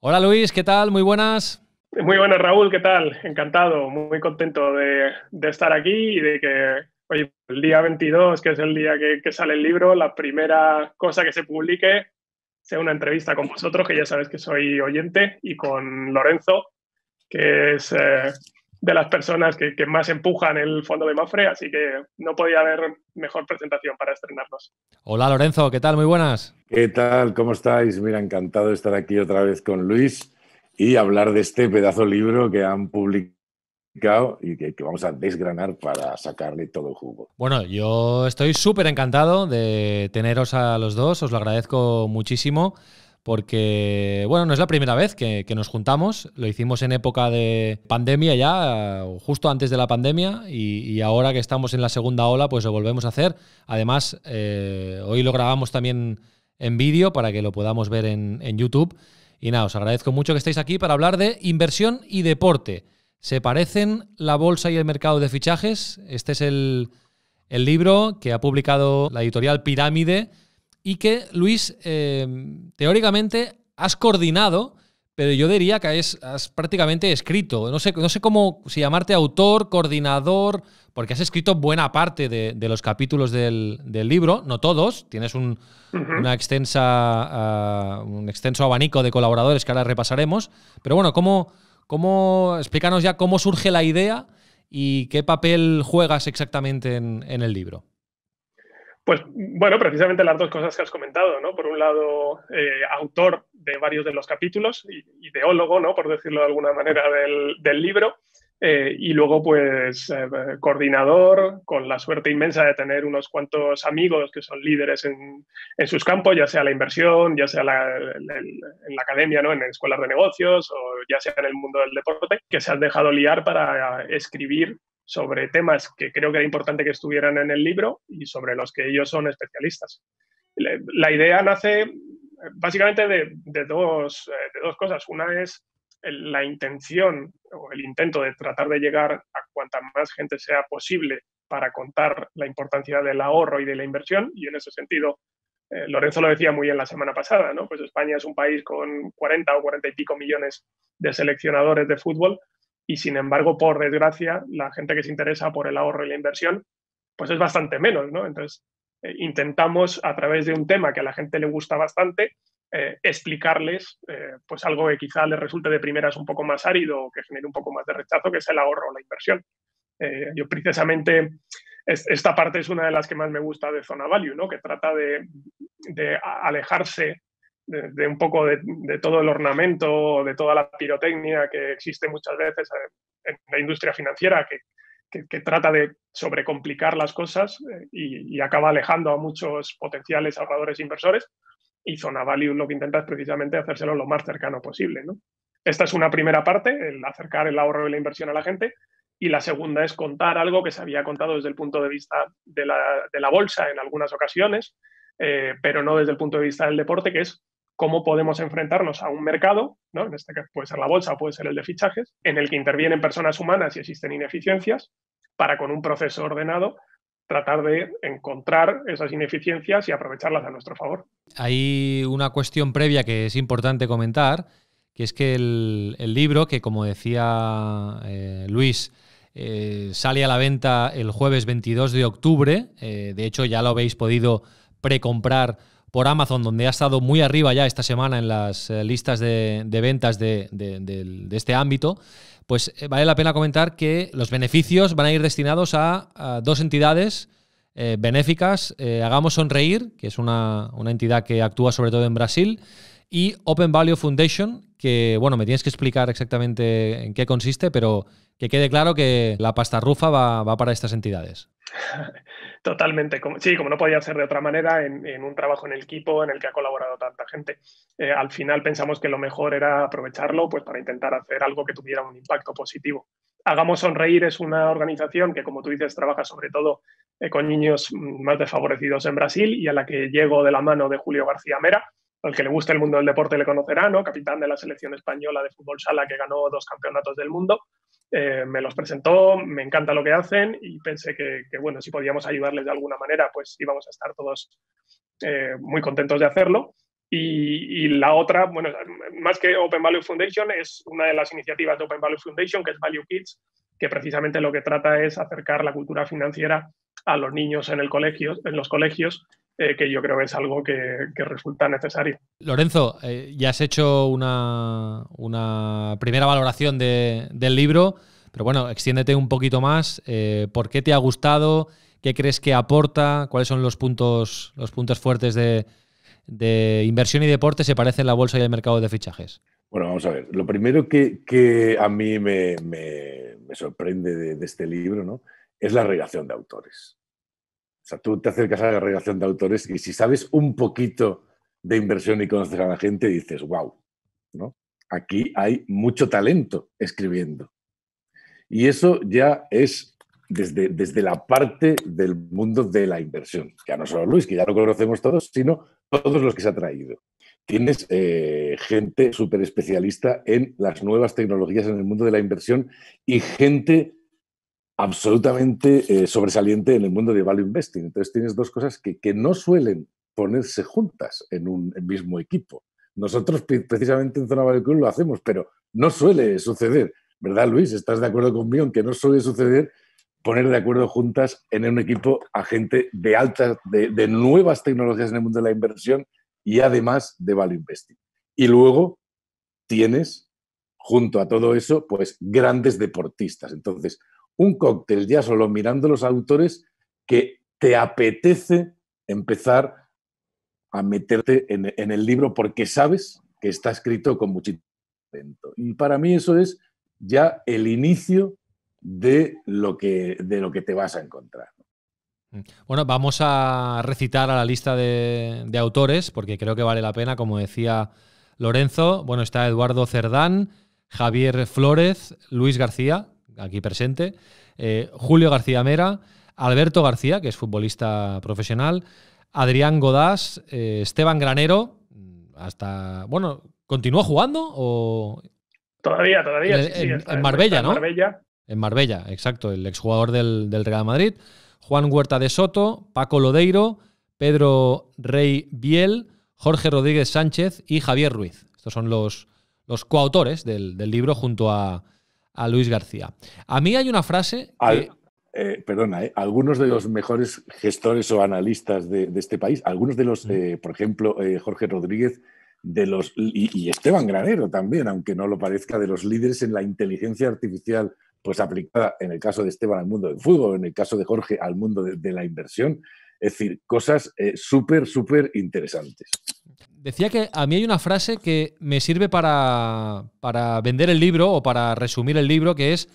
Hola Luis, ¿qué tal? Muy buenas. Muy buenas Raúl, ¿qué tal? Encantado, muy contento de, estar aquí y de que hoy el día 22, que es el día que, sale el libro, la primera cosa que se publique sea una entrevista con vosotros, que ya sabes que soy oyente, y con Lorenzo, que es eh, de las personas que, más empujan el fondo de Mafre, así que no podía haber mejor presentación para estrenarnos. Hola Lorenzo, ¿qué tal? Muy buenas. ¿Qué tal? ¿Cómo estáis? Mira, encantado de estar aquí otra vez con Luis y hablar de este pedazo libro que han publicado y que, vamos a desgranar para sacarle todo el jugo. Bueno, yo estoy súper encantado de teneros a los dos, os lo agradezco muchísimo porque, bueno, no es la primera vez que, nos juntamos, lo hicimos en época de pandemia ya, justo antes de la pandemia, y, ahora que estamos en la segunda ola, pues lo volvemos a hacer. Además, eh, hoy lo grabamos también en vídeo para que lo podamos ver en, YouTube. Y nada, os agradezco mucho que estéis aquí para hablar de inversión y deporte. ¿Se parecen la bolsa y el mercado de fichajes? Este es el libro que ha publicado la editorial Pirámide y que, Luis, eh, teóricamente has coordinado, pero yo diría que has prácticamente escrito. No sé, no sé cómo si llamarte autor, coordinador, porque has escrito buena parte de, los capítulos del, libro, no todos, tienes un, extensa, ah, un extenso abanico de colaboradores que ahora repasaremos, pero bueno, ¿cómo, cómo, explícanos ya cómo surge la idea y qué papel juegas exactamente en, en el libro. Pues bueno, precisamente las dos cosas que has comentado, ¿no? Por un lado, eh, autor de varios de los capítulos, ideólogo, ¿no? Por decirlo de alguna manera, del, libro. Eh, y luego, pues, eh, coordinador, con la suerte inmensa de tener unos cuantos amigos que son líderes en, sus campos, ya sea la inversión, ya sea la, en la academia, ¿no? en escuelas de negocios o ya sea en el mundo del deporte, que se han dejado liar para escribir sobre temas que creo que era importante que estuvieran en el libro y sobre los que ellos son especialistas. La idea nace eh, básicamente de, eh, de, dos, cosas. Una es la intención o el intento de tratar de llegar a cuanta más gente sea posible para contar la importancia del ahorro y de la inversión. Y en ese sentido, eh, Lorenzo lo decía muy bien la semana pasada, ¿no? Pues España es un país con 40 o 40 y pico millones de seleccionadores de fútbol y sin embargo, por desgracia, la gente que se interesa por el ahorro y la inversión, pues es bastante menos, ¿no? Entonces, eh, intentamos a través de un tema que a la gente le gusta bastante, eh, explicarles eh, pues algo que quizá les resulte de primeras un poco más árido o que genere un poco más de rechazo, que es el ahorro o la inversión. yo precisamente esta parte es una de las que más me gusta de Zona Value, ¿no? que trata de alejarse de, un poco de, todo el ornamento, de toda la pirotecnia que existe muchas veces eh, en la industria financiera, que, trata de sobrecomplicar las cosas eh, y, acaba alejando a muchos potenciales ahorradores e inversores. Y Zona Value lo que intenta es precisamente hacérselo lo más cercano posible. Esta es una primera parte, el acercar el ahorro y la inversión a la gente y la segunda es contar algo que se había contado desde el punto de vista de la, bolsa en algunas ocasiones, eh, pero no desde el punto de vista del deporte, que es cómo podemos enfrentarnos a un mercado, ¿no? en este caso puede ser la bolsa, o puede ser el de fichajes, en el que intervienen personas humanas y existen ineficiencias, para con un proceso ordenado tratar de encontrar esas ineficiencias y aprovecharlas a nuestro favor. Hay una cuestión previa que es importante comentar, que es que el, libro, que como decía eh, Luis, eh, sale a la venta el jueves 22 de octubre, eh, de hecho ya lo habéis podido precomprar por Amazon, donde ha estado muy arriba ya esta semana en las eh, listas de, ventas de, este ámbito, pues eh, vale la pena comentar que los beneficios van a ir destinados a, dos entidades eh, benéficas, Hagamos Sonreír, que es una, entidad que actúa sobre todo en Brasil, y Open Value Foundation, que, bueno, me tienes que explicar exactamente en qué consiste, pero que quede claro que la pasta rufa va para estas entidades. Totalmente. Sí, como no podía ser de otra manera, en, un trabajo en el equipo en el que ha colaborado tanta gente. Eh, al final pensamos que lo mejor era aprovecharlo pues, para intentar hacer algo que tuviera un impacto positivo. Hagamos Sonreír es una organización que, como tú dices, trabaja sobre todo eh, con niños mm, más desfavorecidos en Brasil y a la que llego de la mano de Julio García Mera. Al que le gusta el mundo del deporte le conocerá, ¿no? Capitán de la selección española de fútbol sala que ganó dos campeonatos del mundo eh, me los presentó, me encanta lo que hacen y pensé que, bueno, si podíamos ayudarles de alguna manera, pues íbamos a estar todos eh, muy contentos de hacerlo. Y, la otra, bueno, más que Open Value Foundation, es una de las iniciativas de Open Value Foundation, que es Value Kids, que precisamente lo que trata es acercar la cultura financiera a los niños en, el colegio, en los colegios, eh, que yo creo que es algo que, resulta necesario. Lorenzo, eh, ya has hecho una, una primera valoración del libro, pero bueno, extiéndete un poquito más. Eh, ¿Por qué te ha gustado? ¿Qué crees que aporta? ¿Cuáles son los puntos, los puntos fuertes de, de inversión y deporte se parece en la bolsa y el mercado de fichajes? Bueno, vamos a ver. Lo primero que, a mí me, sorprende de, este libro ¿no? es la relación de autores. O sea, tú te acercas a la relación de autores y si sabes un poquito de inversión y conoces a la gente, dices, wow, ¿no? aquí hay mucho talento escribiendo. Y eso ya es desde, desde la parte del mundo de la inversión. ...que no solo Luis, que ya lo conocemos todos, sino todos los que se ha traído. Tienes eh, gente súper especialista en las nuevas tecnologías en el mundo de la inversión y gente absolutamente eh, sobresaliente en el mundo de value investing. Entonces tienes dos cosas que, no suelen ponerse juntas en un mismo equipo. Nosotros precisamente en Zona Value Club lo hacemos, pero no suele suceder, ¿verdad Luis? ¿Estás de acuerdo conmigo en que no suele suceder poner de acuerdo juntas en un equipo a gente de altas, de, nuevas tecnologías en el mundo de la inversión y además de value investing. Y luego tienes, junto a todo eso, pues grandes deportistas. Entonces, un cóctel ya solo mirando los autores que te apetece empezar a meterte en, el libro porque sabes que está escrito con muchísimo talento. Y para mí eso es ya el inicio de lo que, de lo que te vas a encontrar. Mm. Bueno, vamos a recitar a la lista de, autores, porque creo que vale la pena, como decía Lorenzo. Bueno, está Eduardo Cerdán, Javier Flores, Luis García, aquí presente, eh, Julio García Mera, Alberto García, que es futbolista profesional, Adrián Godás, eh, Esteban Granero, mm, hasta. Bueno, ¿continúa jugando o.? Todavía, todavía. En, sí, en, Marbella, ¿no? Marbella en Marbella, exacto, el exjugador del, del Real Madrid, Juan Huerta de Soto, Paco Lodeiro, Pedro Rey Biel, Jorge Rodríguez Sánchez y Javier Ruiz. Estos son los, coautores del, libro junto a, Luis García. A mí hay una frase... Eh, perdona, eh, algunos de los mejores gestores o analistas de, este país, algunos de los, eh, por ejemplo, Jorge Rodríguez, de los, y Esteban Granero también, aunque no lo parezca, de los líderes en la inteligencia artificial pues aplicada en el caso de Esteban al mundo del fútbol, en el caso de Jorge al mundo de, la inversión. Es decir, cosas eh, súper, súper interesantes. Decía que a mí hay una frase que me sirve para, vender el libro o para resumir el libro, que es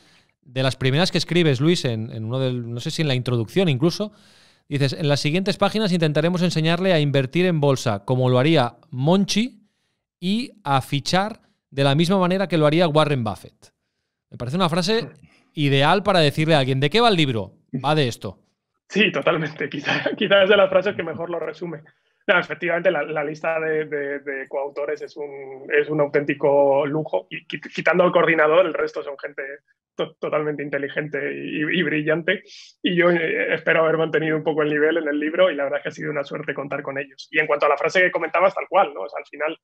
de las primeras que escribes, Luis, en, uno del, no sé si en la introducción incluso, dices, en las siguientes páginas intentaremos enseñarle a invertir en bolsa, como lo haría Monchi, y a fichar de la misma manera que lo haría Warren Buffett. Me parece una frase mm. ideal para decirle a alguien, ¿de qué va el libro? Va de esto. Sí, totalmente. Quizás quizá es de las frases que mejor lo resume. efectivamente, la, lista de, coautores es un, auténtico lujo. Y quitando al coordinador, el resto son gente totalmente inteligente y, brillante. Y yo eh, espero haber mantenido un poco el nivel en el libro y la verdad es que ha sido una suerte contar con ellos. Y en cuanto a la frase que comentabas, tal cual, ¿no? al final,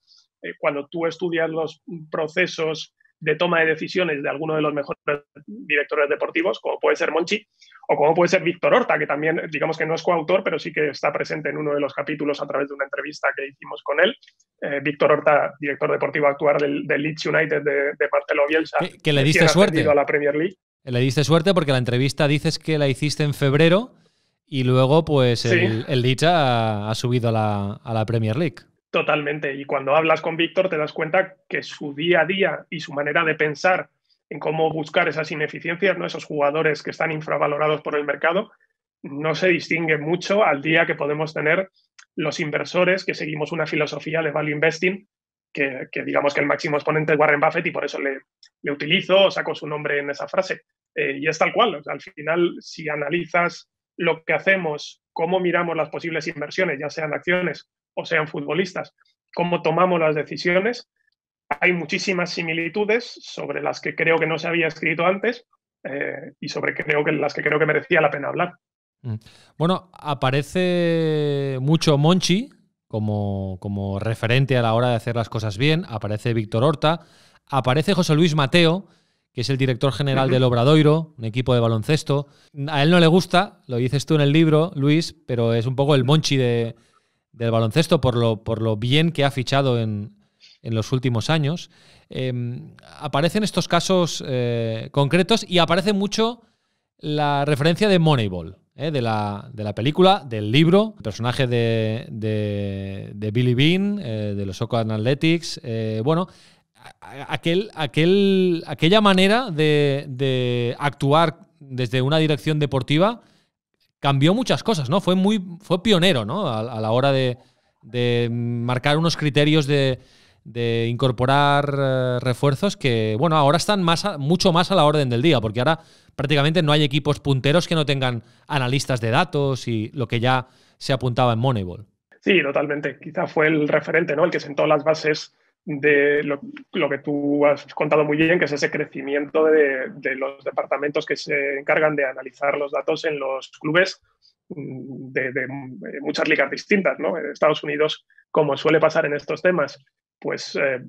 eh, cuando tú estudias los procesos de toma de decisiones de alguno de los mejores directores deportivos, como puede ser Monchi, o como puede ser Víctor Horta, que también, digamos que no es coautor, pero sí que está presente en uno de los capítulos a través de una entrevista que hicimos con él. Eh, Víctor Horta, director deportivo actual del, Leeds United de, de Marcelo Bielsa. Que, le diste suerte. A la Premier League. Le diste suerte porque la entrevista dices que la hiciste en febrero y luego pues el, el Leeds ha, subido a la, a la Premier League. Totalmente. Y cuando hablas con Víctor te das cuenta que su día a día y su manera de pensar en cómo buscar esas ineficiencias, ¿no? esos jugadores que están infravalorados por el mercado, no se distingue mucho al día que podemos tener los inversores que seguimos una filosofía de value investing, que, digamos que el máximo exponente es Warren Buffett y por eso le, utilizo o saco su nombre en esa frase. Eh, y es tal cual. al final, si analizas lo que hacemos, cómo miramos las posibles inversiones, ya sean acciones o sean futbolistas, cómo tomamos las decisiones. Hay muchísimas similitudes sobre las que creo que no se había escrito antes eh, y sobre las que creo que merecía la pena hablar. Mm. Bueno, aparece mucho Monchi como, como referente a la hora de hacer las cosas bien, aparece Víctor Horta, aparece José Luis Mateo, que es el director general del Obradoiro, un equipo de baloncesto. A él no le gusta, lo dices tú en el libro, Luis, pero es un poco el monchi de, del baloncesto por lo, por lo bien que ha fichado en, en los últimos años. Em, aparecen estos casos eh, concretos y aparece mucho la referencia de Moneyball, eh, de, la, película, del libro, el personaje de, de, Billy Bean, eh, de los Oakland Analytics. bueno, aquel, aquel, aquella manera de, actuar desde una dirección deportiva cambió muchas cosas, ¿no? Fue muy fue pionero, ¿no? A, la hora de, de, marcar unos criterios de, de incorporar eh, refuerzos que, bueno, ahora están más mucho más a la orden del día, porque ahora prácticamente no hay equipos punteros que no tengan analistas de datos y lo que ya se apuntaba en Moneyball. Sí, totalmente. Quizá fue el referente, ¿no? El que sentó las bases de lo, que tú has contado muy bien, que es ese crecimiento de, los departamentos que se encargan de analizar los datos en los clubes mm, de, eh, muchas ligas distintas. ¿no? Estados Unidos, como suele pasar en estos temas, pues eh,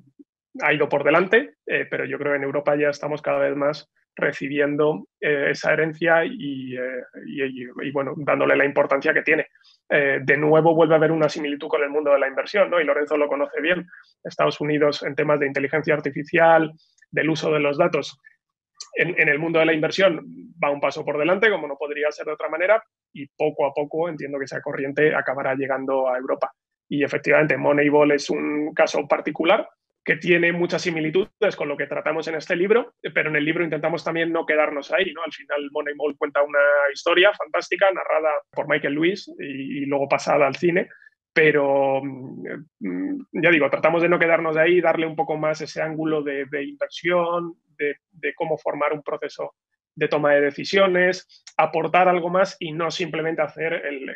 ha ido por delante, eh, pero yo creo que en Europa ya estamos cada vez más recibiendo eh, esa herencia eh, y, bueno, dándole la importancia que tiene. Eh, de nuevo vuelve a haber una similitud con el mundo de la inversión, ¿no? Y Lorenzo lo conoce bien. Estados Unidos en temas de inteligencia artificial, del uso de los datos. En, en el mundo de la inversión va un paso por delante, como no podría ser de otra manera, y poco a poco entiendo que esa corriente acabará llegando a Europa. Y efectivamente, Moneyball es un caso particular, que tiene muchas similitudes con lo que tratamos en este libro, pero en el libro intentamos también no quedarnos ahí, ¿no? Al final Moneyball cuenta una historia fantástica narrada por Michael Lewis y, luego pasada al cine, pero mm, ya digo, tratamos de no quedarnos ahí, darle un poco más ese ángulo de, inversión, de, cómo formar un proceso de toma de decisiones, aportar algo más y no simplemente hacer el,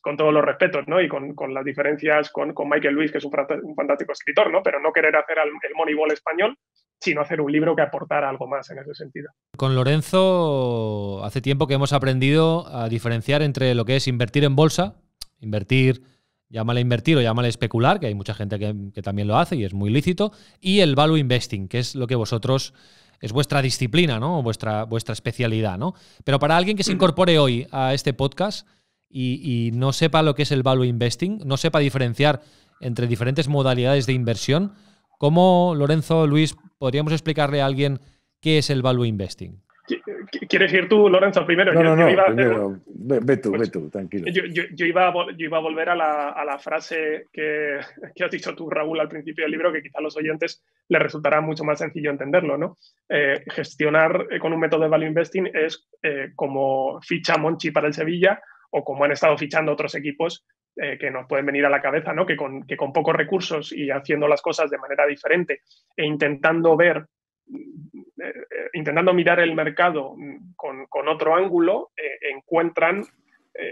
con todos los respetos, ¿no? Y con, las diferencias con, Michael Lewis, que es un, fantástico escritor, ¿no? Pero no querer hacer el Moneyball español, sino hacer un libro que aportara algo más en ese sentido. Con Lorenzo, hace tiempo que hemos aprendido a diferenciar entre lo que es invertir en bolsa, invertir, llámale invertir o llámale especular, que hay mucha gente que, que también lo hace y es muy lícito, y el value investing, que es lo que vosotros es vuestra disciplina, ¿no? Vuestra, vuestra especialidad, ¿no? Pero para alguien que se incorpore hoy a este podcast, y, no sepa lo que es el value investing, no sepa diferenciar entre diferentes modalidades de inversión, ¿cómo, Lorenzo, Luis, podríamos explicarle a alguien qué es el value investing? ¿Quieres ir tú, Lorenzo, primero? No, yo, no, iba pues tú, tranquilo. Yo, iba a, volver a la, frase que, has dicho tú, Raúl, al principio del libro, que quizá a los oyentes les resultará mucho más sencillo entenderlo, ¿no? Eh, gestionar eh, con un método de value investing es eh, como ficha Monchi para el Sevilla o como han estado fichando otros equipos eh, que nos pueden venir a la cabeza, ¿no? Que con, que con pocos recursos y haciendo las cosas de manera diferente e intentando ver mm, eh, eh, intentando mirar el mercado mm, con, otro ángulo, encuentran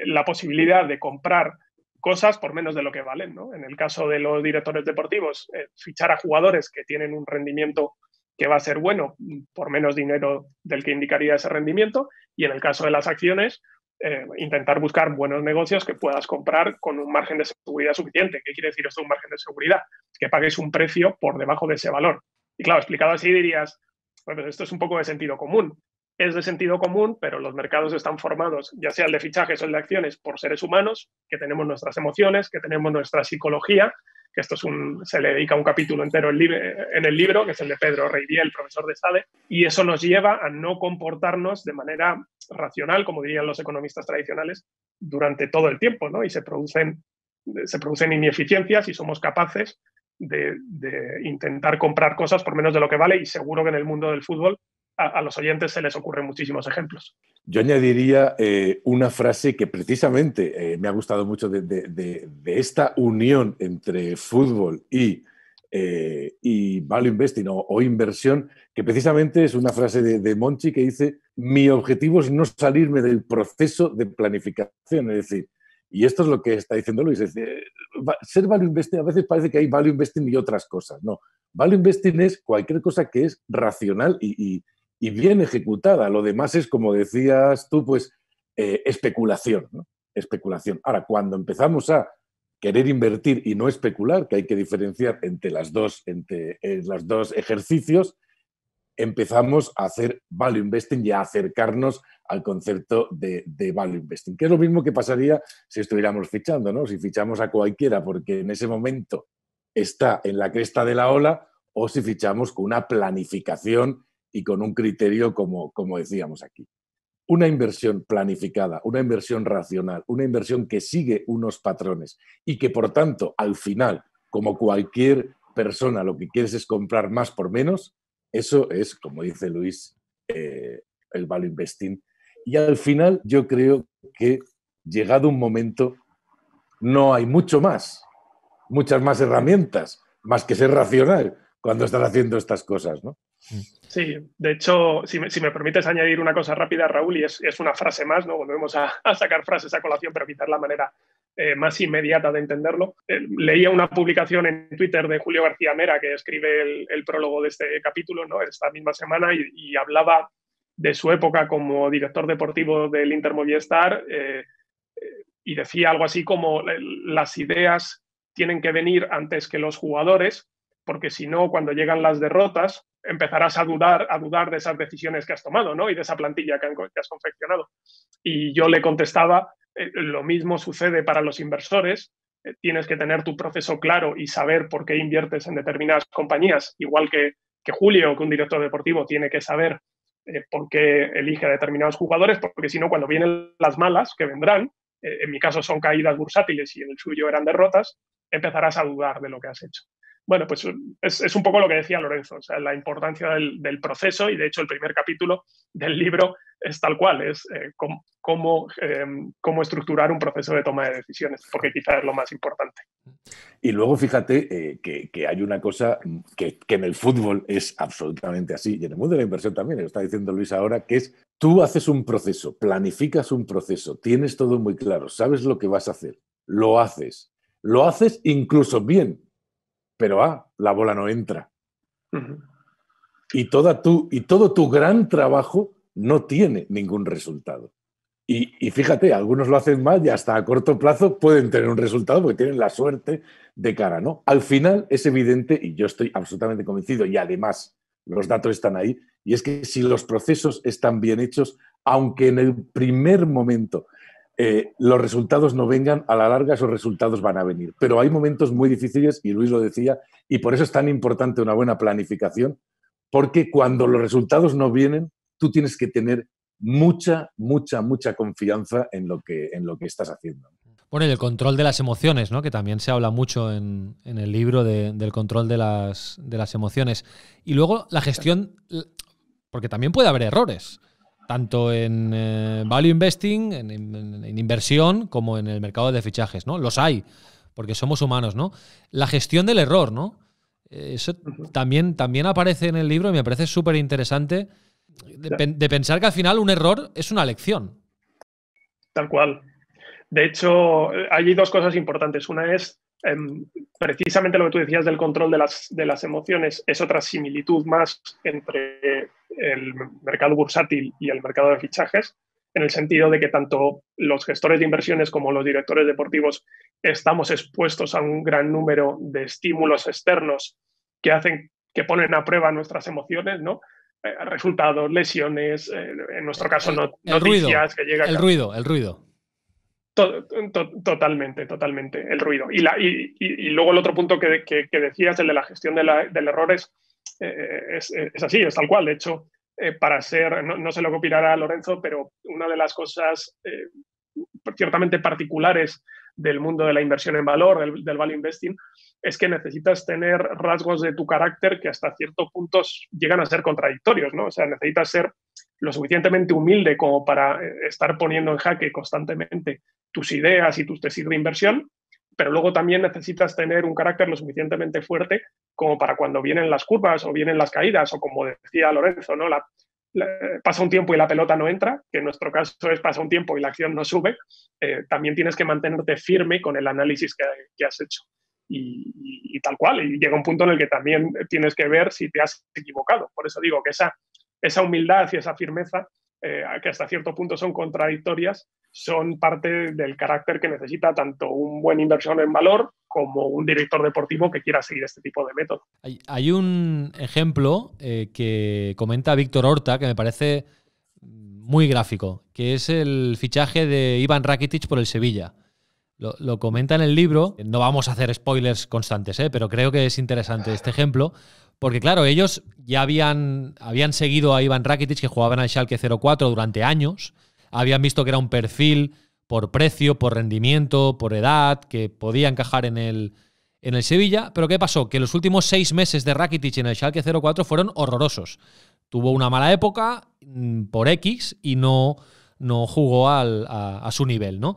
la posibilidad de comprar cosas por menos de lo que valen. En el caso de los directores deportivos, fichar a jugadores que tienen un rendimiento que va a ser bueno mm, por menos dinero del que indicaría ese rendimiento. Y en el caso de las acciones, eh, intentar buscar buenos negocios que puedas comprar con un margen de seguridad suficiente. ¿Qué quiere decir esto, un margen de seguridad? Que pagues un precio por debajo de ese valor. Y claro, explicado así dirías, bueno, esto es un poco de sentido común, es de sentido común, pero los mercados están formados, ya sea el de fichajes o el de acciones, por seres humanos, que tenemos nuestras emociones, que tenemos nuestra psicología, que esto es un, se le dedica un capítulo entero en el libro, que es el de Pedro Reidiel, el profesor de Sade, y eso nos lleva a no comportarnos de manera racional, como dirían los economistas tradicionales, durante todo el tiempo, ¿no? Y se producen, se producen ineficiencias y somos capaces de intentar comprar cosas por menos de lo que vale, y seguro que en el mundo del fútbol a, los oyentes se les ocurren muchísimos ejemplos. Yo añadiría eh, una frase que precisamente eh, me ha gustado mucho de, esta unión entre fútbol y, eh, y value investing o, inversión, que precisamente es una frase de, Monchi que dice, mi objetivo es no salirme del proceso de planificación, es decir, y esto es lo que está diciendo Luis, es decir, ser value investing, a veces parece que hay value investing y otras cosas, no, value investing es cualquier cosa que es racional y y bien ejecutada. Lo demás es, como decías tú, pues eh, especulación, especulación. Ahora, cuando empezamos a querer invertir y no especular, que hay que diferenciar entre las dos, entre eh, los dos ejercicios, empezamos a hacer value investing y a acercarnos al concepto de, de, value investing, que es lo mismo que pasaría si estuviéramos fichando, ¿no? Si fichamos a cualquiera porque en ese momento está en la cresta de la ola o si fichamos con una planificación y con un criterio como, decíamos aquí. Una inversión planificada, una inversión racional, una inversión que sigue unos patrones y que, por tanto, al final, como cualquier persona lo que quieres es comprar más por menos, eso es, como dice Luis, eh, el value investing. Y al final yo creo que llegado un momento no hay mucho más, muchas más herramientas, más que ser racional, cuando están haciendo estas cosas, ¿no? Mm. Sí, de hecho, si me, permites añadir una cosa rápida, Raúl, y es, una frase más, ¿no? Volvemos a, sacar frases a colación, pero quizás la manera eh, más inmediata de entenderlo. Eh, leía una publicación en Twitter de Julio García Mera, que escribe el, prólogo de este capítulo, ¿no? Esta misma semana, y, hablaba de su época como director deportivo del Inter Movistar, eh, y decía algo así como las ideas tienen que venir antes que los jugadores porque si no, cuando llegan las derrotas, empezarás a dudar, a dudar de esas decisiones que has tomado, Y de esa plantilla que, has confeccionado. Y yo le contestaba, eh, lo mismo sucede para los inversores, eh, tienes que tener tu proceso claro y saber por qué inviertes en determinadas compañías, igual que, Julio, que un director deportivo tiene que saber eh, por qué elige a determinados jugadores, porque si no, cuando vienen las malas, que vendrán, en mi caso son caídas bursátiles y en el suyo eran derrotas, empezarás a dudar de lo que has hecho. Bueno, pues es, un poco lo que decía Lorenzo, o sea, la importancia del, proceso y de hecho el primer capítulo del libro es tal cual, es eh, em, cómo, estructurar un proceso de toma de decisiones, porque quizá es lo más importante. Y luego fíjate eh, que, hay una cosa que, que en el fútbol es absolutamente así, y en el mundo de la inversión también, lo está diciendo Luis ahora, que es tú haces un proceso, planificas un proceso, tienes todo muy claro, sabes lo que vas a hacer, lo haces, lo haces incluso bien, pero ah, la bola no entra. y, toda tu, y todo tu gran trabajo no tiene ningún resultado. Y, y, fíjate, algunos lo hacen mal y hasta a corto plazo pueden tener un resultado porque tienen la suerte de cara, ¿no? Al final es evidente, y yo estoy absolutamente convencido, y además los datos están ahí, y es que si los procesos están bien hechos, aunque en el primer momento eh, los resultados no vengan, a la larga esos resultados van a venir. Pero hay momentos muy difíciles, y Luis lo decía, y por eso es tan importante una buena planificación, porque cuando los resultados no vienen, tú tienes que tener mucha, mucha, mucha confianza en lo que, en lo que estás haciendo. Bueno, y el control de las emociones, ¿no? Que también se habla mucho en, el libro del control de las, de las emociones. Y luego la gestión, porque también puede haber errores tanto en eh, value investing, en, inversión, como en el mercado de fichajes, ¿no? Los hay, porque somos humanos, ¿no? La gestión del error, ¿no? Eh, eso también, también aparece en el libro y me parece súper interesante de, pensar que al final un error es una lección. Tal cual. De hecho, hay dos cosas importantes. Una es em, precisamente lo que tú decías del control las, de las emociones. Es otra similitud más entre el mercado bursátil y el mercado de fichajes, en el sentido de que tanto los gestores de inversiones como los directores deportivos estamos expuestos a un gran número de estímulos externos que hacen que ponen a prueba nuestras emociones, ¿no? Eh, resultados, lesiones, eh, en nuestro caso no, noticias que llega El ruido, el ruido. totalmente, totalmente, el ruido. Y, la, y, luego el otro punto que, decías, el de la gestión de del error, es es, así, es tal cual. De hecho, eh, para ser, no, se lo copiará Lorenzo, pero una de las cosas eh, ciertamente particulares del mundo de la inversión en valor, del, value investing, es que necesitas tener rasgos de tu carácter que hasta cierto punto llegan a ser contradictorios, ¿no? O sea, necesitas ser lo suficientemente humilde como para eh, estar poniendo en jaque constantemente tus ideas y tus tesis de inversión, pero luego también necesitas tener un carácter lo suficientemente fuerte como para cuando vienen las curvas o vienen las caídas, o como decía Lorenzo, ¿no? pasa un tiempo y la pelota no entra, que en nuestro caso es pasa un tiempo y la acción no sube, eh, también tienes que mantenerte firme con el análisis que, has hecho. Y, tal cual, y llega un punto en el que también tienes que ver si te has equivocado. Por eso digo que esa humildad y esa firmeza eh, que hasta cierto punto son contradictorias, son parte del carácter que necesita tanto un buen inversor en valor como un director deportivo que quiera seguir este tipo de método. Hay, un ejemplo eh, que comenta Víctor Horta que me parece muy gráfico, que es el fichaje de Ivan Rakitic por el Sevilla. Lo, comenta en el libro, no vamos a hacer spoilers constantes, eh, pero creo que es interesante este ejemplo, porque claro, ellos ya habían, habían seguido a Ivan Rakitic, que jugaba en el Schalke 04 durante años. Habían visto que era un perfil por precio, por rendimiento, por edad, que podía encajar en el, en el Sevilla. Pero ¿qué pasó? Que los últimos seis meses de Rakitic en el Schalke 04 fueron horrorosos. Tuvo una mala época mm, por X y no, no jugó al, a, a, su nivel, ¿no?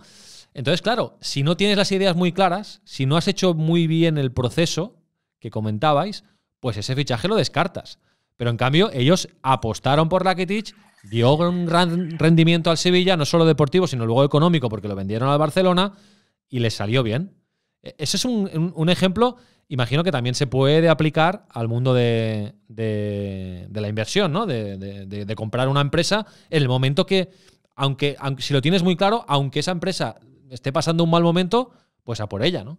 Entonces, claro, si no tienes las ideas muy claras, si no has hecho muy bien el proceso que comentabais, pues ese fichaje lo descartas. Pero en cambio, ellos apostaron por Rakitic, dio un gran rendimiento al Sevilla, no solo deportivo, sino luego económico, porque lo vendieron al Barcelona y les salió bien. E, ese es un, ejemplo, imagino que también se puede aplicar al mundo de, la inversión, ¿no? De, comprar una empresa en el momento que, aunque, aunque si lo tienes muy claro, aunque esa empresa esté pasando un mal momento, pues a por ella, ¿no?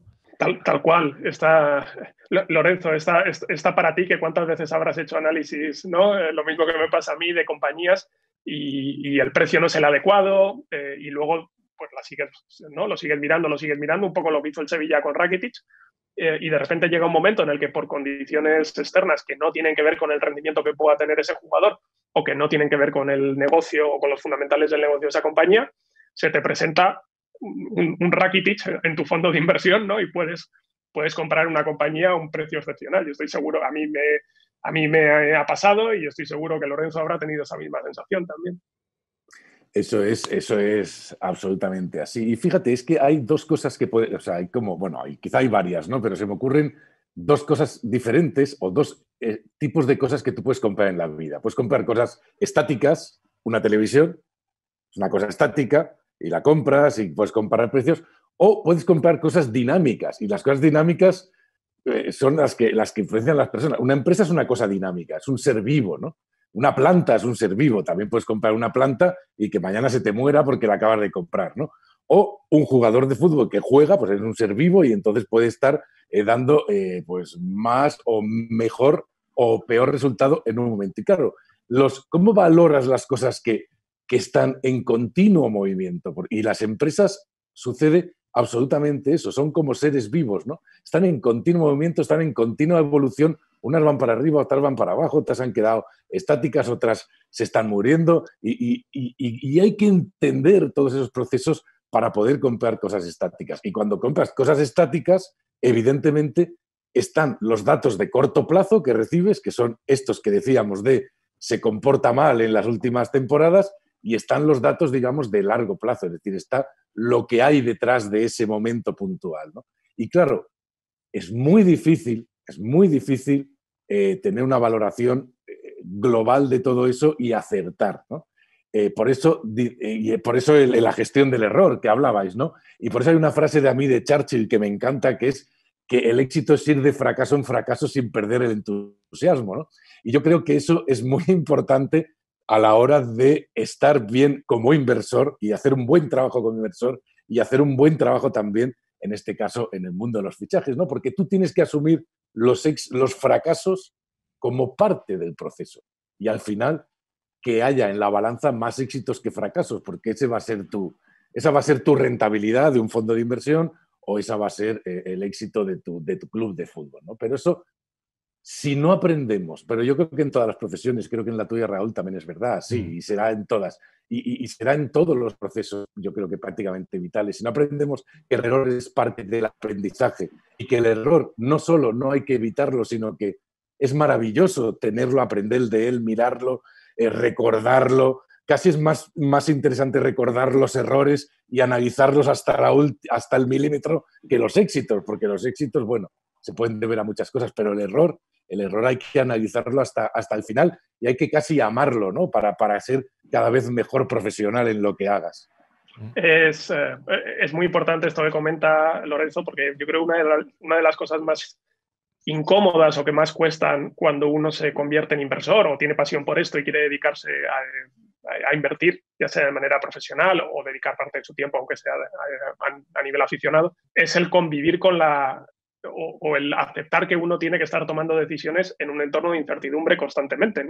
Tal, cual, está, Lorenzo, está, está, para ti que cuántas veces habrás hecho análisis, ¿no? Eh, lo mismo que me pasa a mí de compañías y, el precio no es el adecuado eh, y luego pues la sigues, ¿no? Lo sigues mirando, lo sigues mirando, un poco lo que hizo el Sevilla con Rakitic eh, y de repente llega un momento en el que por condiciones externas que no tienen que ver con el rendimiento que pueda tener ese jugador o que no tienen que ver con el negocio o con los fundamentales del negocio de esa compañía, se te presenta un, un en tu fondo de inversión, ¿no? Y puedes, puedes comprar una compañía a un precio excepcional. Yo estoy seguro, a mí me, a mí me ha pasado y estoy seguro que Lorenzo habrá tenido esa misma sensación también. Eso es, eso es absolutamente así. Y fíjate, es que hay dos cosas que puede, o sea, hay como, bueno, quizá hay varias, ¿no? Pero se me ocurren dos cosas diferentes o dos eh, tipos de cosas que tú puedes comprar en la vida. Puedes comprar cosas estáticas, una televisión, una cosa estática, y la compras y puedes comparar precios. O puedes comprar cosas dinámicas y las cosas dinámicas eh, son las que, las que influencian a las personas. Una empresa es una cosa dinámica, es un ser vivo, ¿no? Una planta es un ser vivo, también puedes comprar una planta y que mañana se te muera porque la acabas de comprar, ¿no? O un jugador de fútbol que juega, pues es un ser vivo y entonces puede estar eh, dando eh, pues más o mejor o peor resultado en un momento. Y claro, los, ¿cómo valoras las cosas que que están en continuo movimiento. Y las empresas sucede absolutamente eso, son como seres vivos, ¿no? Están en continuo movimiento, están en continua evolución, unas van para arriba, otras van para abajo, otras han quedado estáticas, otras se están muriendo y, y hay que entender todos esos procesos para poder comprar cosas estáticas. Y cuando compras cosas estáticas, evidentemente están los datos de corto plazo que recibes, que son estos que decíamos de se comporta mal en las últimas temporadas, y están los datos, digamos, de largo plazo, es decir, está lo que hay detrás de ese momento puntual. Y claro, es muy difícil, es muy difícil eh, tener una valoración eh, global de todo eso y acertar. ¿no? Eh, por eso, y por eso la gestión del error que hablabais, ¿no? Y por eso hay una frase de a mí de Churchill que me encanta, que es que el éxito es ir de fracaso en fracaso sin perder el entusiasmo, ¿no? Y yo creo que eso es muy importante a la hora de estar bien como inversor y hacer un buen trabajo como inversor y hacer un buen trabajo también, en este caso, en el mundo de los fichajes, ¿no? Porque tú tienes que asumir los, los fracasos como parte del proceso. Y al final, que haya en la balanza más éxitos que fracasos, porque ese va a ser tu, esa va a ser tu rentabilidad de un fondo de inversión o esa va a ser eh, el éxito de tu, de tu club de fútbol, ¿no? Pero eso si no aprendemos, pero yo creo que en todas las profesiones, creo que en la tuya, Raúl, también es verdad, sí, mm. y será en todas, y, será en todos los procesos, yo creo que prácticamente vitales. Si no aprendemos que el error es parte del aprendizaje y que el error no solo no hay que evitarlo, sino que es maravilloso tenerlo, aprender de él, mirarlo, eh, recordarlo. Casi es más, interesante recordar los errores y analizarlos hasta, hasta el milímetro que los éxitos, porque los éxitos, bueno, se pueden deber a muchas cosas, pero el error, el error hay que analizarlo hasta, hasta el final y hay que casi amarlo, ¿no? Para, para ser cada vez mejor profesional en lo que hagas. Es, eh, es muy importante esto que comenta Lorenzo, porque yo creo que una de, las cosas más incómodas o que más cuestan cuando uno se convierte en inversor o tiene pasión por esto y quiere dedicarse a, invertir, ya sea de manera profesional o dedicar parte de su tiempo, aunque sea a nivel aficionado, es el convivir con la, o, el aceptar que uno tiene que estar tomando decisiones en un entorno de incertidumbre constantemente,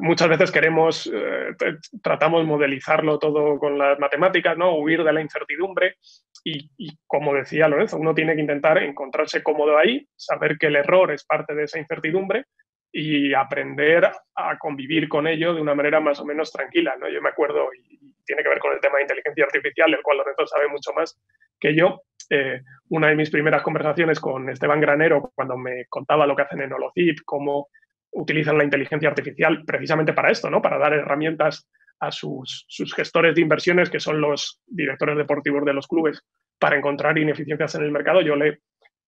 Muchas veces queremos, eh, tratamos modelizarlo todo con las matemáticas, ¿no? Huir de la incertidumbre y, como decía Lorenzo, uno tiene que intentar encontrarse cómodo ahí, saber que el error es parte de esa incertidumbre y aprender a convivir con ello de una manera más o menos tranquila, ¿no? Yo me acuerdo, y tiene que ver con el tema de inteligencia artificial, el cual Lorenzo sabe mucho más que yo, eh, una de mis primeras conversaciones con Esteban Granero, cuando me contaba lo que hacen en Holocip, cómo utilizan la inteligencia artificial precisamente para esto, ¿no? Para dar herramientas a sus, gestores de inversiones, que son los directores deportivos de los clubes, para encontrar ineficiencias en el mercado. Yo le,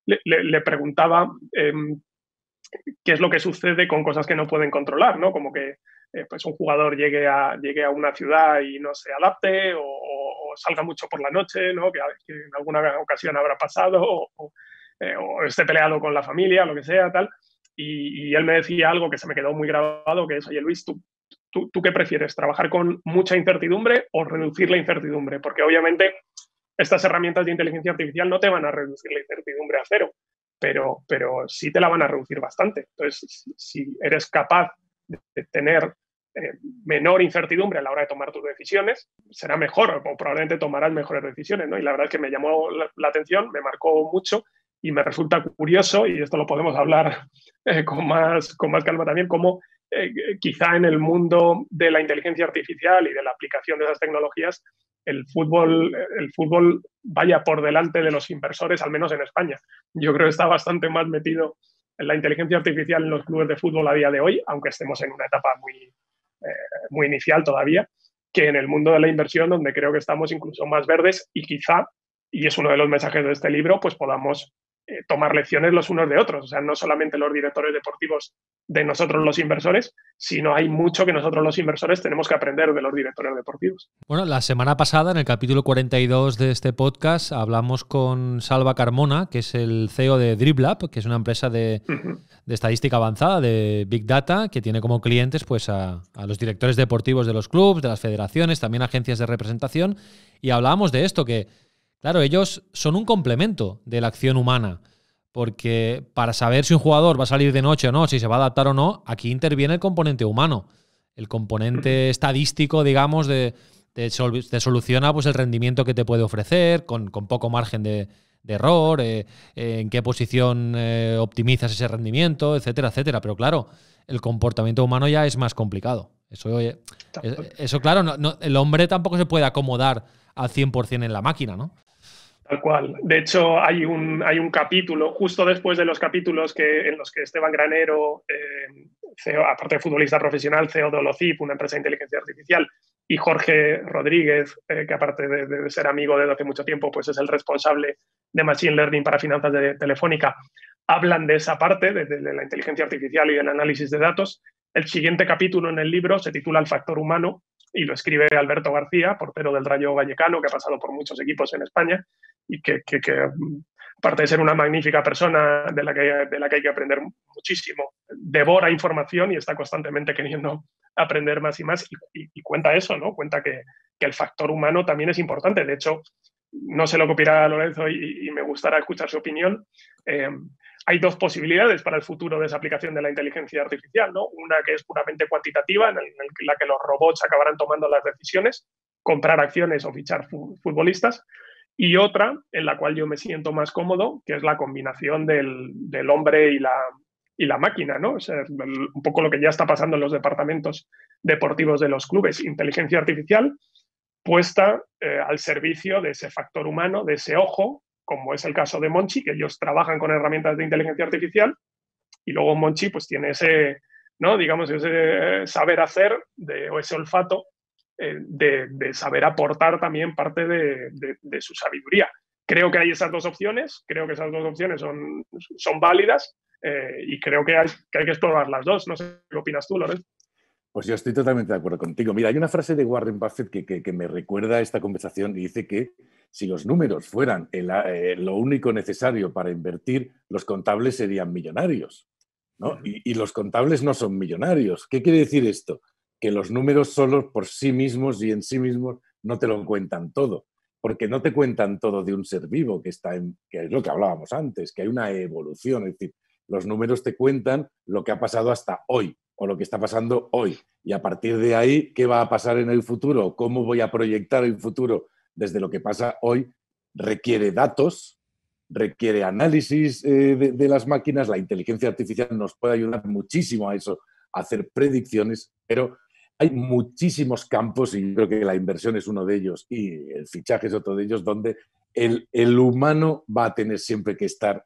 le, preguntaba em, qué es lo que sucede con cosas que no pueden controlar, ¿no? Como que eh, pues un jugador llegue a, llegue a una ciudad y no se adapte o, salga mucho por la noche, ¿no? que, en alguna ocasión habrá pasado, eh, o, esté peleado con la familia, lo que sea, tal. Y, él me decía algo que se me quedó muy grabado, que es, oye Luis, ¿tú, tú, qué prefieres? ¿Trabajar con mucha incertidumbre o reducir la incertidumbre? Porque obviamente estas herramientas de inteligencia artificial no te van a reducir la incertidumbre a cero, pero, pero sí te la van a reducir bastante. Entonces, si eres capaz de tener eh, menor incertidumbre a la hora de tomar tus decisiones, será mejor o probablemente tomarás mejores decisiones, Y la verdad es que me llamó la, atención, me marcó mucho y me resulta curioso, y esto lo podemos hablar eh, con, más, con más calma también, como eh, quizá en el mundo de la inteligencia artificial y de la aplicación de esas tecnologías, el fútbol, el fútbol vaya por delante de los inversores, al menos en España. Yo creo que está bastante más metido en la inteligencia artificial en los clubes de fútbol a día de hoy, aunque estemos en una etapa muy, eh, muy inicial todavía, que en el mundo de la inversión, donde creo que estamos incluso más verdes y quizá, y es uno de los mensajes de este libro, pues podamos eh, tomar lecciones los unos de otros. O sea, no solamente los directores deportivos de nosotros los inversores, sino hay mucho que nosotros los inversores tenemos que aprender de los directores deportivos. Bueno, la semana pasada, en el capítulo 42 de este podcast, hablamos con Salva Carmona, que es el CEO de DribLab, que es una empresa de, estadística avanzada, de Big Data, que tiene como clientes pues, a, a los directores deportivos de los clubes, de las federaciones, también agencias de representación. Y hablábamos de esto, que Claro, ellos son un complemento de la acción humana, porque para saber si un jugador va a salir de noche o no, si se va a adaptar o no, aquí interviene el componente humano, el componente estadístico, digamos, de, te, soluciona pues, el rendimiento que te puede ofrecer, con, poco margen de, error, eh, en qué posición eh, optimizas ese rendimiento, etcétera, etcétera. Pero claro, el comportamiento humano ya es más complicado. Eso, oye, eh, pues eso claro, el hombre tampoco se puede acomodar al 100% en la máquina, ¿no? cual. De hecho, hay un, hay un capítulo, justo después de los capítulos que, en los que Esteban Granero, eh, e aparte de futbolista profesional, CEO de Olozip una empresa de inteligencia artificial, y Jorge Rodríguez, eh, que aparte de, ser amigo desde hace mucho tiempo, pues es el responsable de Machine Learning para finanzas de Telefónica, hablan de esa parte, de, de la inteligencia artificial y del análisis de datos. El siguiente capítulo en el libro se titula El factor humano y lo escribe Alberto García, portero del Rayo Vallecano, que ha pasado por muchos equipos en España y que, que, aparte de ser una magnífica persona de la, que, de la que hay que aprender muchísimo, devora información y está constantemente queriendo aprender más y más y, cuenta eso, ¿no? Cuenta que, que, el factor humano también es importante. De hecho, no se lo copiará Lorenzo y, me gustará escuchar su opinión. Eh, hay dos posibilidades para el futuro de esa aplicación de la inteligencia artificial, ¿no? Una que es puramente cuantitativa, en, la que los robots acabarán tomando las decisiones, comprar acciones o fichar futbolistas, y otra en la cual yo me siento más cómodo, que es la combinación del, hombre y la, máquina, ¿no? un poco lo que ya está pasando en los departamentos deportivos de los clubes, inteligencia artificial puesta eh, al servicio de ese factor humano, de ese ojo, como es el caso de Monchi, que ellos trabajan con herramientas de inteligencia artificial y luego Monchi pues tiene ese, ¿no? digamos, ese saber hacer o ese olfato eh, de, saber aportar también parte de, su sabiduría. Creo que hay esas dos opciones, creo que esas dos opciones son, son válidas eh, y creo que hay, que explorar las dos. No sé qué opinas tú, Lorenzo. Pues yo estoy totalmente de acuerdo contigo. Mira, hay una frase de Warren Buffett que, me recuerda a esta conversación y dice que si los números fueran eh, lo único necesario para invertir, los contables serían millonarios. ¿no? Y, y, los contables no son millonarios. ¿Qué quiere decir esto? Que los números solos por sí mismos y en sí mismos no te lo cuentan todo, porque no te cuentan todo de un ser vivo que está en, que es lo que hablábamos antes, que hay una evolución, es decir, los números te cuentan lo que ha pasado hasta hoy, o lo que está pasando hoy. Y a partir de ahí, ¿qué va a pasar en el futuro? ¿Cómo voy a proyectar el futuro desde lo que pasa hoy? Requiere datos, requiere análisis eh, de, las máquinas, la inteligencia artificial nos puede ayudar muchísimo a eso, a hacer predicciones, pero hay muchísimos campos y yo creo que la inversión es uno de ellos y el fichaje es otro de ellos, donde el humano va a tener siempre que estar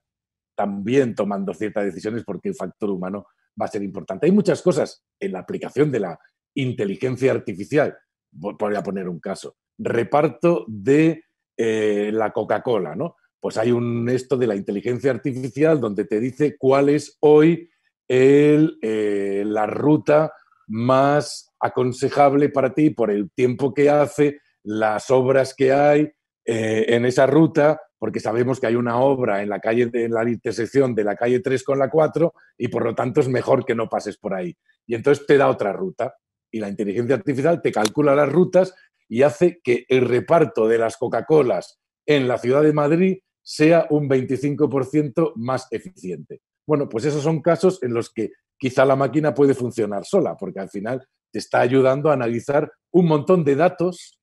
también tomando ciertas decisiones porque el factor humano va a ser importante. Hay muchas cosas en la aplicación de la inteligencia artificial. Voy a poner un caso. Reparto de eh, la Coca-Cola, ¿no? Pues hay un esto de la inteligencia artificial donde te dice cuál es hoy eh, la ruta más aconsejable para ti por el tiempo que hace, las obras que hay eh, en esa ruta, porque sabemos que hay una obra en la calle de la intersección de la calle 3 con la 4 y por lo tanto es mejor que no pases por ahí. Y entonces te da otra ruta y la inteligencia artificial te calcula las rutas y hace que el reparto de las Coca-Colas en la ciudad de Madrid sea un 25% más eficiente. Bueno, pues esos son casos en los que quizá la máquina puede funcionar sola, porque al final te está ayudando a analizar un montón de datos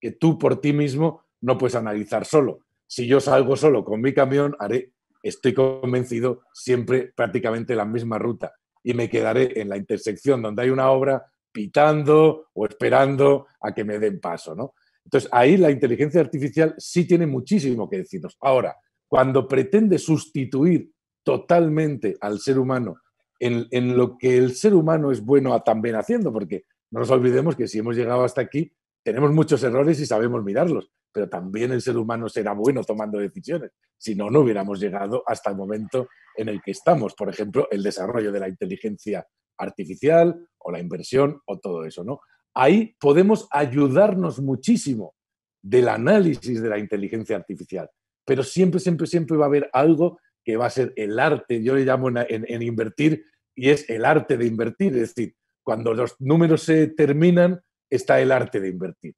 que tú por ti mismo no puedes analizar solo si yo salgo solo con mi camión, haré, estoy convencido, siempre prácticamente la misma ruta y me quedaré en la intersección donde hay una obra pitando o esperando a que me den paso, ¿no? Entonces, ahí la inteligencia artificial sí tiene muchísimo que decirnos. Ahora, cuando pretende sustituir totalmente al ser humano en, en, lo que el ser humano es bueno también haciendo, porque no nos olvidemos que si hemos llegado hasta aquí, tenemos muchos errores y sabemos mirarlos, pero también el ser humano será bueno tomando decisiones. Si no, no hubiéramos llegado hasta el momento en el que estamos. Por ejemplo, el desarrollo de la inteligencia artificial o la inversión o todo eso, ¿no? Ahí podemos ayudarnos muchísimo del análisis de la inteligencia artificial, pero siempre, siempre, siempre va a haber algo que va a ser el arte, yo le llamo en, en invertir, y es el arte de invertir, es decir, cuando los números se terminan, está el arte de invertir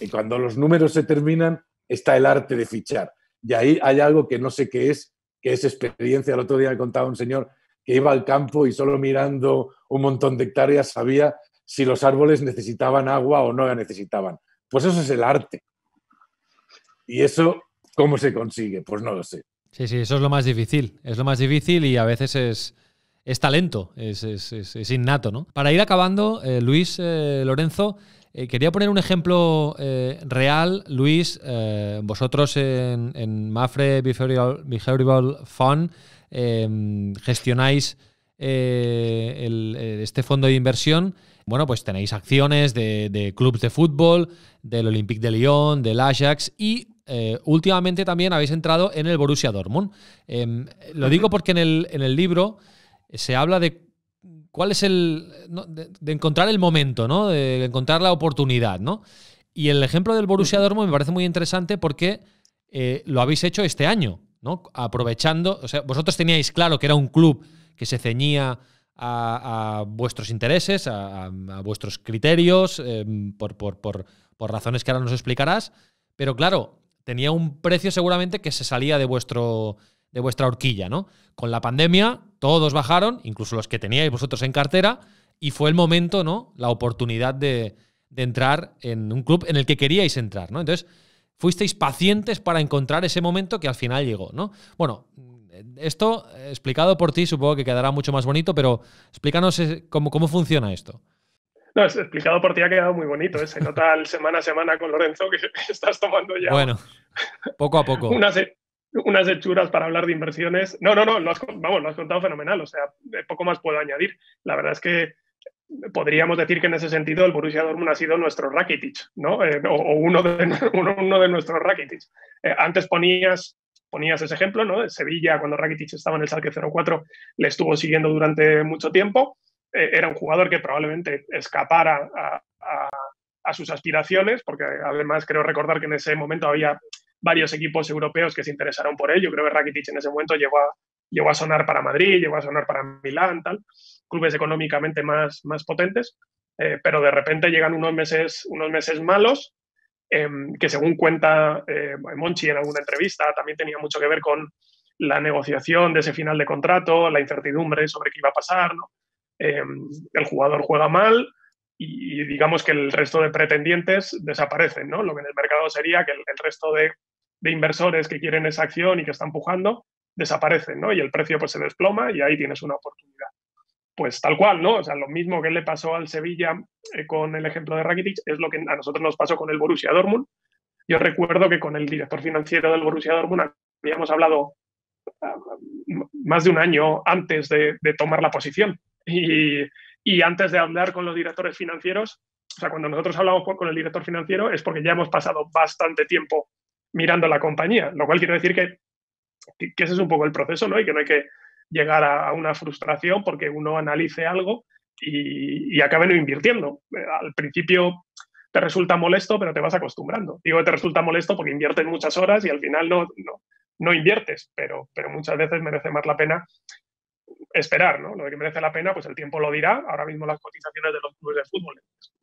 y cuando los números se terminan, está el arte de fichar. Y ahí hay algo que no sé qué es, que es experiencia. El otro día me contaba un señor que iba al campo y solo mirando un montón de hectáreas sabía si los árboles necesitaban agua o no la necesitaban. Pues eso es el arte. ¿Y eso cómo se consigue? Pues no lo sé. Sí, sí, eso es lo más difícil. Es lo más difícil y a veces es, es talento, es, innato, ¿no? Para ir acabando, eh, Luis eh, Lorenzo, eh, quería poner un ejemplo eh, real, Luis. Eh, vosotros en, Mafre Behavioral, Fund em, gestionáis este fondo de inversión. Bueno, pues tenéis acciones de, de clubes de fútbol, del Olympique de Lyon, del Ajax y últimamente también habéis entrado en el Borussia Dortmund. Em, lo digo porque en el, libro se habla de cuál es el. de, encontrar el momento, ¿no? De encontrar la oportunidad, ¿no? Y el ejemplo del Borussia Dortmund me parece muy interesante porque eh, lo habéis hecho este año, ¿no? Aprovechando. O sea, vosotros teníais claro que era un club que se ceñía a, vuestros intereses, a, vuestros criterios, em, por, por razones que ahora nos explicarás. Pero claro, tenía un precio seguramente que se salía de vuestro de vuestra horquilla, ¿no? Con la pandemia todos bajaron, incluso los que teníais vosotros en cartera, y fue el momento, ¿no? La oportunidad de, entrar en un club en el que queríais entrar, ¿no? Entonces, fuisteis pacientes para encontrar ese momento que al final llegó, ¿no? Bueno, esto eh, explicado por ti supongo que quedará mucho más bonito, pero explícanos eh, cómo, funciona esto. No, explicado por ti ha quedado muy bonito. ¿eh? Se nota el semana a semana con Lorenzo que estás tomando ya. Bueno, poco a poco. Una, unas hechuras para hablar de inversiones. No, no, no, lo has, vamos, contado fenomenal, o sea, poco más puedo añadir. La verdad es que podríamos decir que en ese sentido el Borussia Dortmund ha sido nuestro Rakitic, ¿no? Eh, o, uno, de, uno, de, nuestros Rakitic. Eh, antes ponías, ponías ese ejemplo, ¿no? Sevilla, cuando Rakitic estaba en el Salque 04, le estuvo siguiendo durante mucho tiempo. Eh, era un jugador que probablemente escapara a, a sus aspiraciones, porque además creo recordar que en ese momento había varios equipos europeos que se interesaron por él. Yo creo que Rakitic en ese momento llegó a, llegó a sonar para Madrid, llegó a sonar para Milán, tal, clubes económicamente más, más potentes, eh, pero de repente llegan unos meses, unos meses malos, em, que según cuenta eh, Monchi en alguna entrevista, también tenía mucho que ver con la negociación de ese final de contrato, la incertidumbre sobre qué iba a pasar, em, el jugador juega mal, y digamos que el resto de pretendientes desaparecen, ¿no? Lo que en el mercado sería que el resto de de inversores que quieren esa acción y que están empujando, desaparecen, ¿no? Y el precio pues se desploma y ahí tienes una oportunidad. Pues tal cual, ¿no? O sea, lo mismo que le pasó al Sevilla eh, con el ejemplo de Rakitic es lo que a nosotros nos pasó con el Borussia Dortmund. Yo recuerdo que con el director financiero del Borussia Dortmund habíamos hablado ah, más de un año antes de, tomar la posición y, y, antes de hablar con los directores financieros, o sea, cuando nosotros hablamos con el director financiero es porque ya hemos pasado bastante tiempo mirando la compañía, lo cual quiere decir que, ese es un poco el proceso, ¿no? Y que no hay que llegar a, una frustración porque uno analice algo y, y acabe no invirtiendo. Eh, al principio te resulta molesto, pero te vas acostumbrando. Digo que te resulta molesto porque inviertes muchas horas y al final no, no, inviertes, pero, pero muchas veces merece más la pena esperar, ¿no? Lo que merece la pena, pues el tiempo lo dirá. Ahora mismo las cotizaciones de los clubes de fútbol